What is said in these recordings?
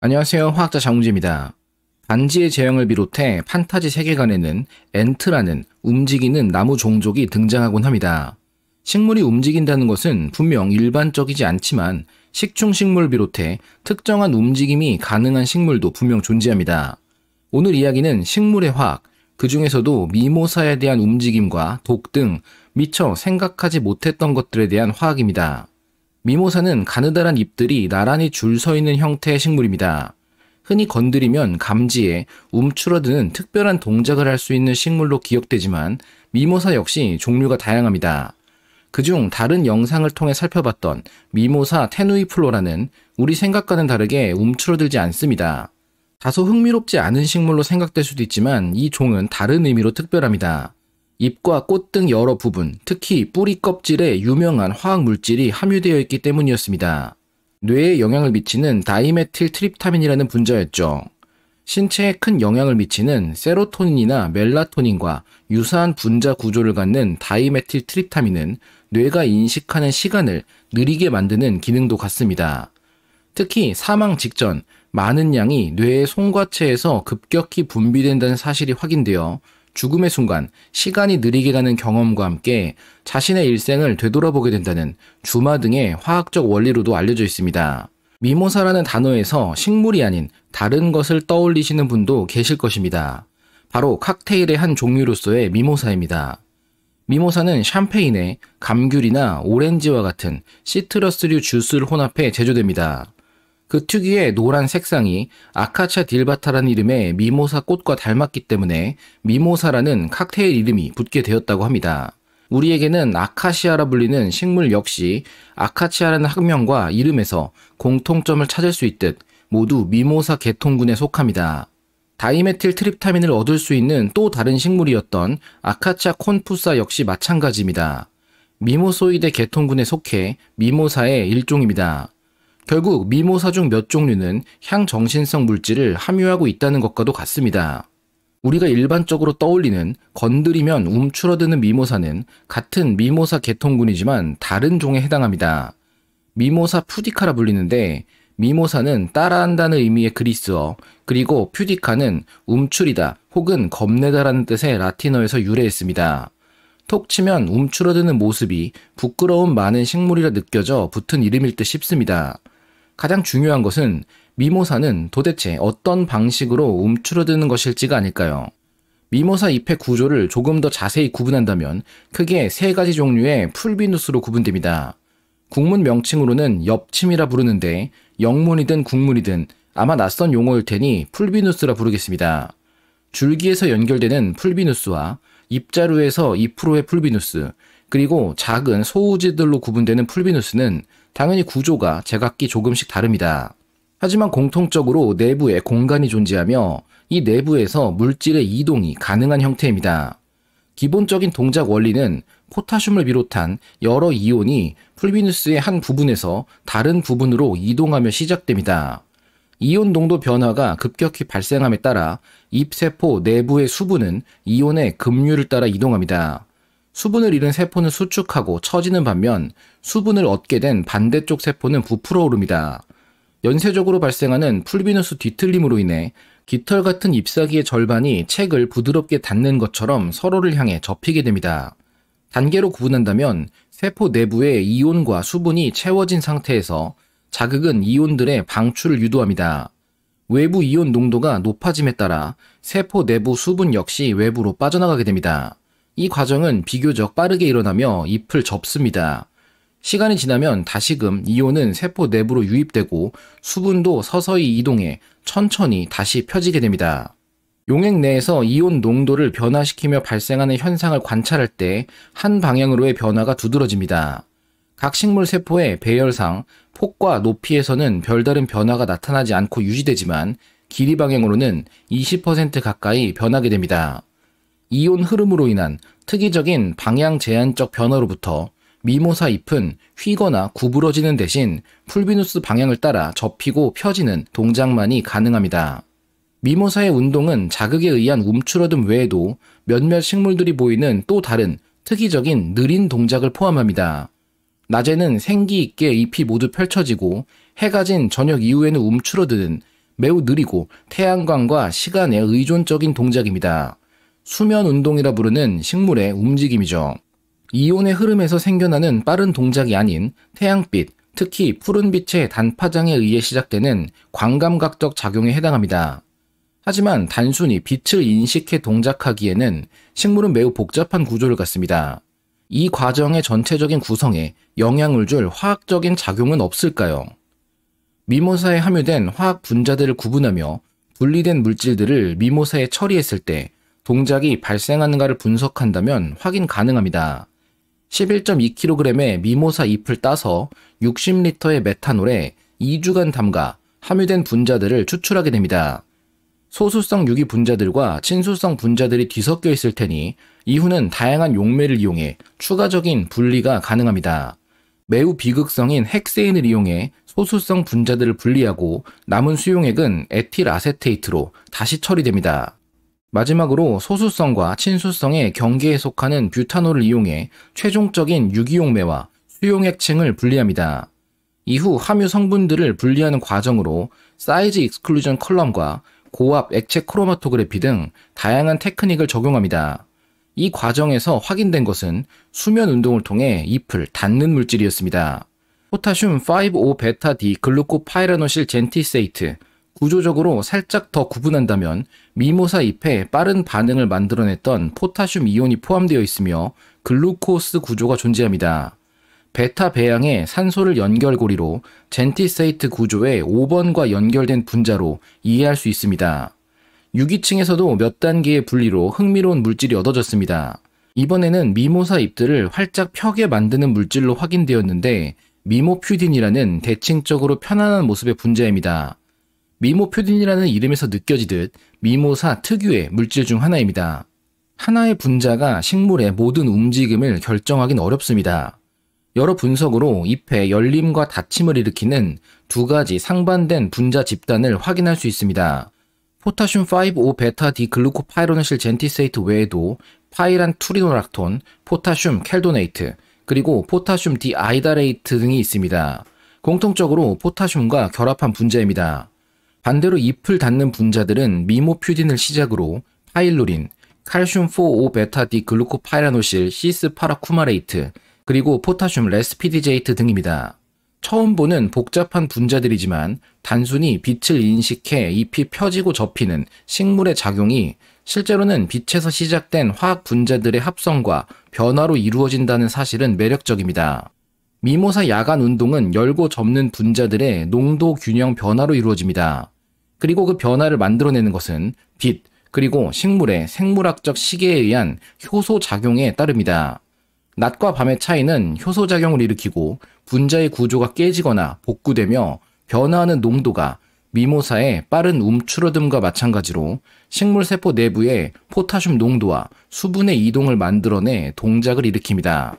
안녕하세요. 화학자 장웅재입니다. 반지의 제형을 비롯해 판타지 세계관에는 엔트라는 움직이는 나무 종족이 등장하곤 합니다. 식물이 움직인다는 것은 분명 일반적이지 않지만 식충식물 비롯해 특정한 움직임이 가능한 식물도 분명 존재합니다. 오늘 이야기는 식물의 화학, 그 중에서도 미모사에 대한 움직임과 독 등 미처 생각하지 못했던 것들에 대한 화학입니다. 미모사는 가느다란 잎들이 나란히 줄 서 있는 형태의 식물입니다. 흔히 건드리면 감지에 움츠러드는 특별한 동작을 할 수 있는 식물로 기억되지만 미모사 역시 종류가 다양합니다. 그중 다른 영상을 통해 살펴봤던 미모사 테누이플로라는 우리 생각과는 다르게 움츠러들지 않습니다. 다소 흥미롭지 않은 식물로 생각될 수도 있지만 이 종은 다른 의미로 특별합니다. 잎과 꽃 등 여러 부분, 특히 뿌리 껍질에 유명한 화학 물질이 함유되어 있기 때문이었습니다. 뇌에 영향을 미치는 다이메틸 트립타민이라는 분자였죠. 신체에 큰 영향을 미치는 세로토닌이나 멜라토닌과 유사한 분자 구조를 갖는 다이메틸 트립타민은 뇌가 인식하는 시간을 느리게 만드는 기능도 같습니다. 특히 사망 직전 많은 양이 뇌의 송과체에서 급격히 분비된다는 사실이 확인되어 죽음의 순간, 시간이 느리게 가는 경험과 함께 자신의 일생을 되돌아보게 된다는 주마 등의 화학적 원리로도 알려져 있습니다. 미모사라는 단어에서 식물이 아닌 다른 것을 떠올리시는 분도 계실 것입니다. 바로 칵테일의 한 종류로서의 미모사입니다. 미모사는 샴페인에 감귤이나 오렌지와 같은 시트러스류 주스를 혼합해 제조됩니다. 그 특유의 노란 색상이 아카차 딜바타라는 이름의 미모사 꽃과 닮았기 때문에 미모사라는 칵테일 이름이 붙게 되었다고 합니다. 우리에게는 아카시아라 불리는 식물 역시 아카치아라는 학명과 이름에서 공통점을 찾을 수 있듯 모두 미모사 계통군에 속합니다. 다이메틸 트립타민을 얻을 수 있는 또 다른 식물이었던 아카차 콘푸사 역시 마찬가지입니다. 미모소이드 계통군에 속해 미모사의 일종입니다. 결국 미모사 중 몇 종류는 향정신성 물질을 함유하고 있다는 것과도 같습니다. 우리가 일반적으로 떠올리는 건드리면 움츠러드는 미모사는 같은 미모사 계통군이지만 다른 종에 해당합니다. 미모사 푸디카라 불리는데 미모사는 따라한다는 의미의 그리스어, 그리고 퓨디카는 움츠리다 혹은 겁내다라는 뜻의 라틴어에서 유래했습니다. 톡 치면 움츠러드는 모습이 부끄러운 많은 식물이라 느껴져 붙은 이름일 듯 싶습니다. 가장 중요한 것은 미모사는 도대체 어떤 방식으로 움츠러드는 것일지가 아닐까요? 미모사 잎의 구조를 조금 더 자세히 구분한다면 크게 세 가지 종류의 풀비누스로 구분됩니다. 국문 명칭으로는 엽침이라 부르는데 영문이든 국문이든 아마 낯선 용어일 테니 풀비누스라 부르겠습니다. 줄기에서 연결되는 풀비누스와 잎자루에서 잎으로의 풀비누스, 그리고 작은 소우지들로 구분되는 풀비누스는 당연히 구조가 제각기 조금씩 다릅니다. 하지만 공통적으로 내부에 공간이 존재하며 이 내부에서 물질의 이동이 가능한 형태입니다. 기본적인 동작 원리는 포타슘을 비롯한 여러 이온이 풀비누스의 한 부분에서 다른 부분으로 이동하며 시작됩니다. 이온 농도 변화가 급격히 발생함에 따라 입세포 내부의 수분은 이온의 급류를 따라 이동합니다. 수분을 잃은 세포는 수축하고 처지는 반면 수분을 얻게 된 반대쪽 세포는 부풀어 오릅니다. 연쇄적으로 발생하는 풀비누스 뒤틀림으로 인해 깃털 같은 잎사귀의 절반이 책을 부드럽게 닿는 것처럼 서로를 향해 접히게 됩니다. 단계로 구분한다면 세포 내부의 이온과 수분이 채워진 상태에서 자극은 이온들의 방출을 유도합니다. 외부 이온 농도가 높아짐에 따라 세포 내부 수분 역시 외부로 빠져나가게 됩니다. 이 과정은 비교적 빠르게 일어나며 잎을 접습니다. 시간이 지나면 다시금 이온은 세포 내부로 유입되고 수분도 서서히 이동해 천천히 다시 펴지게 됩니다. 용액 내에서 이온 농도를 변화시키며 발생하는 현상을 관찰할 때 한 방향으로의 변화가 두드러집니다. 각 식물 세포의 배열상 폭과 높이에서는 별다른 변화가 나타나지 않고 유지되지만 길이 방향으로는 20% 가까이 변하게 됩니다. 이온 흐름으로 인한 특이적인 방향 제한적 변화로부터 미모사 잎은 휘거나 구부러지는 대신 풀비누스 방향을 따라 접히고 펴지는 동작만이 가능합니다. 미모사의 운동은 자극에 의한 움츠러듦 외에도 몇몇 식물들이 보이는 또 다른 특이적인 느린 동작을 포함합니다. 낮에는 생기 있게 잎이 모두 펼쳐지고 해가 진 저녁 이후에는 움츠러드는 매우 느리고 태양광과 시간에 의존적인 동작입니다. 수면 운동이라 부르는 식물의 움직임이죠. 이온의 흐름에서 생겨나는 빠른 동작이 아닌 태양빛, 특히 푸른빛의 단파장에 의해 시작되는 광감각적 작용에 해당합니다. 하지만 단순히 빛을 인식해 동작하기에는 식물은 매우 복잡한 구조를 갖습니다. 이 과정의 전체적인 구성에 영향을 줄 화학적인 작용은 없을까요? 미모사에 함유된 화학 분자들을 구분하며 분리된 물질들을 미모사에 처리했을 때 동작이 발생하는가를 분석한다면 확인 가능합니다. 11.2kg의 미모사 잎을 따서 60리터의 메탄올에 2주간 담가 함유된 분자들을 추출하게 됩니다. 소수성 유기 분자들과 친수성 분자들이 뒤섞여 있을 테니 이후는 다양한 용매를 이용해 추가적인 분리가 가능합니다. 매우 비극성인 헥세인을 이용해 소수성 분자들을 분리하고 남은 수용액은 에틸 아세테이트로 다시 처리됩니다. 마지막으로 소수성과 친수성의 경계에 속하는 뷰타놀을 이용해 최종적인 유기용매와 수용액층을 분리합니다. 이후 함유 성분들을 분리하는 과정으로 사이즈 익스클루전 컬럼과 고압 액체 크로마토그래피 등 다양한 테크닉을 적용합니다. 이 과정에서 확인된 것은 수면 운동을 통해 잎을 닿는 물질이었습니다. 포타슘 5O 베타 D 글루코파이라노실 젠티세이트 구조적으로 살짝 더 구분한다면 미모사 잎에 빠른 반응을 만들어냈던 포타슘 이온이 포함되어 있으며 글루코스 구조가 존재합니다. 베타 배양의 산소를 연결고리로 젠티세이트 구조의 5번과 연결된 분자로 이해할 수 있습니다. 유기층에서도 몇 단계의 분리로 흥미로운 물질이 얻어졌습니다. 이번에는 미모사 잎들을 활짝 펴게 만드는 물질로 확인되었는데 미모퓨딘이라는 대칭적으로 편안한 모습의 분자입니다. 미모표딘이라는 이름에서 느껴지듯 미모사 특유의 물질 중 하나입니다. 하나의 분자가 식물의 모든 움직임을 결정하긴 어렵습니다. 여러 분석으로 잎의 열림과 닫힘을 일으키는 두 가지 상반된 분자 집단을 확인할 수 있습니다. 포타슘 5O 베타 디글루코파이로네실 젠티세이트 외에도 파이란 투리노락톤, 포타슘 켈도네이트, 그리고 포타슘 디아이다레이트 등이 있습니다. 공통적으로 포타슘과 결합한 분자입니다. 반대로 잎을 닫는 분자들은 미모퓨딘을 시작으로 파일루린, 칼슘4 5베타디 글루코파이라노실 시스 파라쿠마레이트, 그리고 포타슘 레스피디제이트 등입니다. 처음 보는 복잡한 분자들이지만 단순히 빛을 인식해 잎이 펴지고 접히는 식물의 작용이 실제로는 빛에서 시작된 화학 분자들의 합성과 변화로 이루어진다는 사실은 매력적입니다. 미모사 야간 운동은 열고 접는 분자들의 농도 균형 변화로 이루어집니다. 그리고 그 변화를 만들어내는 것은 빛, 그리고 식물의 생물학적 시계에 의한 효소 작용에 따릅니다. 낮과 밤의 차이는 효소 작용을 일으키고 분자의 구조가 깨지거나 복구되며 변화하는 농도가 미모사의 빠른 움츠러듦과 마찬가지로 식물 세포 내부의 포타슘 농도와 수분의 이동을 만들어내 동작을 일으킵니다.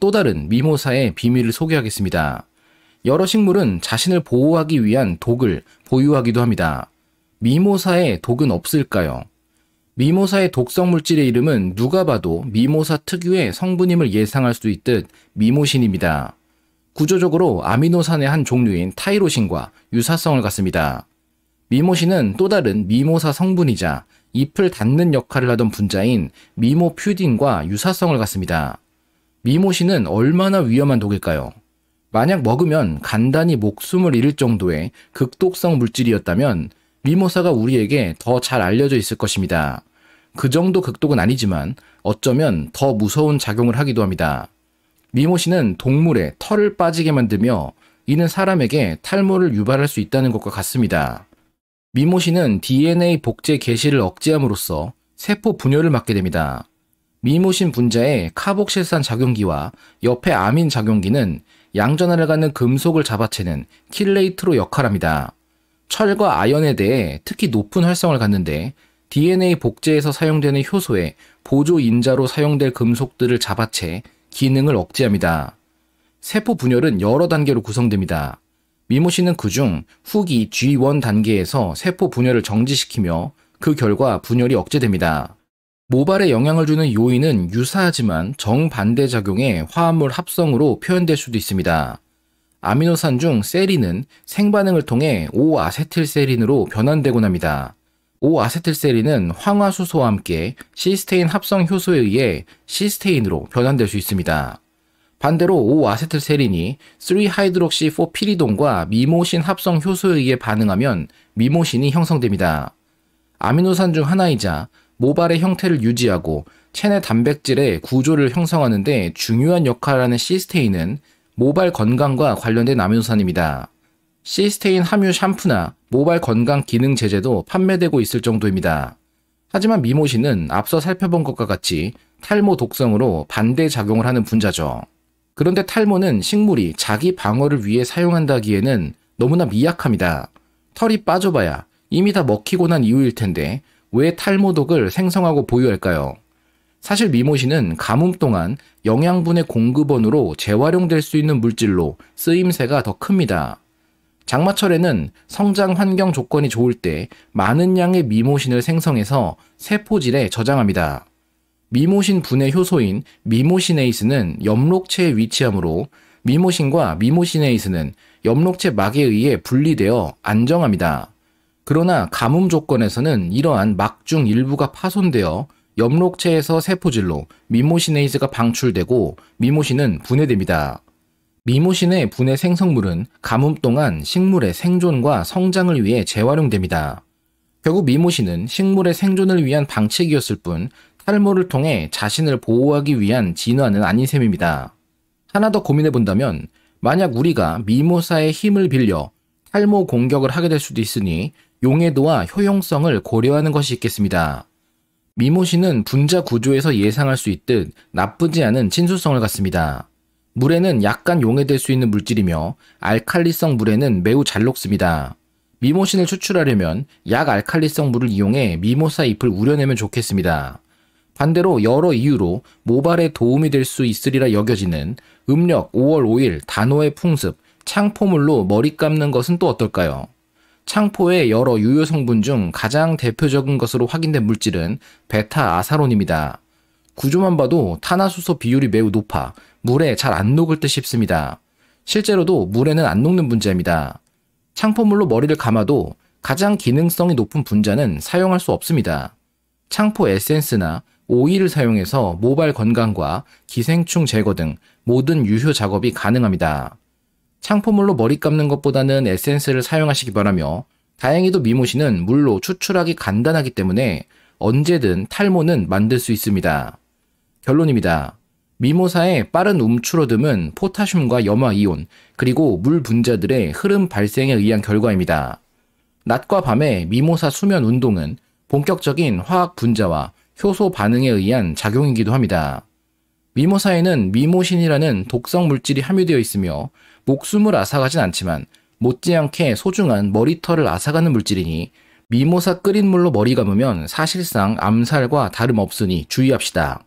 또 다른 미모사의 비밀을 소개하겠습니다. 여러 식물은 자신을 보호하기 위한 독을 보유하기도 합니다. 미모사의 독은 없을까요? 미모사의 독성 물질의 이름은 누가 봐도 미모사 특유의 성분임을 예상할 수 있듯 미모신입니다. 구조적으로 아미노산의 한 종류인 타이로신과 유사성을 갖습니다. 미모신은 또 다른 미모사 성분이자 잎을 닫는 역할을 하던 분자인 미모퓨딘과 유사성을 갖습니다. 미모시는 얼마나 위험한 독일까요? 만약 먹으면 간단히 목숨을 잃을 정도의 극독성 물질이었다면 미모사가 우리에게 더 잘 알려져 있을 것입니다. 그 정도 극독은 아니지만 어쩌면 더 무서운 작용을 하기도 합니다. 미모시는 동물의 털을 빠지게 만들며 이는 사람에게 탈모를 유발할 수 있다는 것과 같습니다. 미모시는 DNA 복제 개시를 억제함으로써 세포 분열을 막게 됩니다. 미모신 분자의 카복실산 작용기와 옆에 아민 작용기는 양전하를 가는 금속을 잡아채는 킬레이트로 역할합니다. 철과 아연에 대해 특히 높은 활성을 갖는데 DNA 복제에서 사용되는 효소의 보조 인자로 사용될 금속들을 잡아채 기능을 억제합니다. 세포 분열은 여러 단계로 구성됩니다. 미모신은 그중 후기 G1 단계에서 세포 분열을 정지시키며 그 결과 분열이 억제됩니다. 모발에 영향을 주는 요인은 유사하지만 정반대 작용의 화합물 합성으로 표현될 수도 있습니다. 아미노산 중 세린은 생반응을 통해 5아세틸세린으로 변환되곤 합니다. 5아세틸세린은 황화수소와 함께 시스테인 합성 효소에 의해 시스테인으로 변환될 수 있습니다. 반대로 5아세틸세린이 3하이드록시4피리돈과 미모신 합성 효소에 의해 반응하면 미모신이 형성됩니다. 아미노산 중 하나이자 모발의 형태를 유지하고 체내 단백질의 구조를 형성하는데 중요한 역할을 하는 시스테인은 모발 건강과 관련된 아미노산입니다. 시스테인 함유 샴푸나 모발 건강 기능 제제도 판매되고 있을 정도입니다. 하지만 미모신은 앞서 살펴본 것과 같이 탈모 독성으로 반대 작용을 하는 분자죠. 그런데 탈모는 식물이 자기 방어를 위해 사용한다기에는 너무나 미약합니다. 털이 빠져봐야 이미 다 먹히고 난이후일 텐데 왜 탈모독을 생성하고 보유할까요? 사실 미모신은 가뭄 동안 영양분의 공급원으로 재활용될 수 있는 물질로 쓰임새가 더 큽니다. 장마철에는 성장 환경 조건이 좋을 때 많은 양의 미모신을 생성해서 세포질에 저장합니다. 미모신 분해 효소인 미모시네이스는 엽록체에 위치하므로 미모신과 미모시네이스는 엽록체 막에 의해 분리되어 안정합니다. 그러나 가뭄 조건에서는 이러한 막 중 일부가 파손되어 엽록체에서 세포질로 미모시네이즈가 방출되고 미모신은 분해됩니다. 미모신의 분해 생성물은 가뭄 동안 식물의 생존과 성장을 위해 재활용됩니다. 결국 미모신은 식물의 생존을 위한 방책이었을 뿐 탈모를 통해 자신을 보호하기 위한 진화는 아닌 셈입니다. 하나 더 고민해 본다면 만약 우리가 미모사의 힘을 빌려 탈모 공격을 하게 될 수도 있으니 용해도와 효용성을 고려하는 것이 있겠습니다. 미모신은 분자 구조에서 예상할 수 있듯 나쁘지 않은 친수성을 갖습니다. 물에는 약간 용해될 수 있는 물질이며 알칼리성 물에는 매우 잘 녹습니다. 미모신을 추출하려면 약 알칼리성 물을 이용해 미모사 잎을 우려내면 좋겠습니다. 반대로 여러 이유로 모발에 도움이 될 수 있으리라 여겨지는 음력 5월 5일 단호의 풍습 창포물로 머리 감는 것은 또 어떨까요? 창포의 여러 유효 성분 중 가장 대표적인 것으로 확인된 물질은 베타 아사론입니다. 구조만 봐도 탄화수소 비율이 매우 높아 물에 잘 안 녹을 듯 싶습니다. 실제로도 물에는 안 녹는 분자입니다. 창포물로 머리를 감아도 가장 기능성이 높은 분자는 사용할 수 없습니다. 창포 에센스나 오일을 사용해서 모발 건강과 기생충 제거 등 모든 유효 작업이 가능합니다. 창포물로 머리 감는 것보다는 에센스를 사용하시기 바라며 다행히도 미모씨는 물로 추출하기 간단하기 때문에 언제든 탈모는 만들 수 있습니다. 결론입니다. 미모사의 빠른 움츠러듦은 포타슘과 염화이온 그리고 물 분자들의 흐름 발생에 의한 결과입니다. 낮과 밤의 미모사 수면 운동은 본격적인 화학 분자와 효소 반응에 의한 작용이기도 합니다. 미모사에는 미모신이라는 독성 물질이 함유되어 있으며 목숨을 앗아가진 않지만 못지않게 소중한 머리털을 앗아가는 물질이니 미모사 끓인 물로 머리 감으면 사실상 암살과 다름없으니 주의합시다.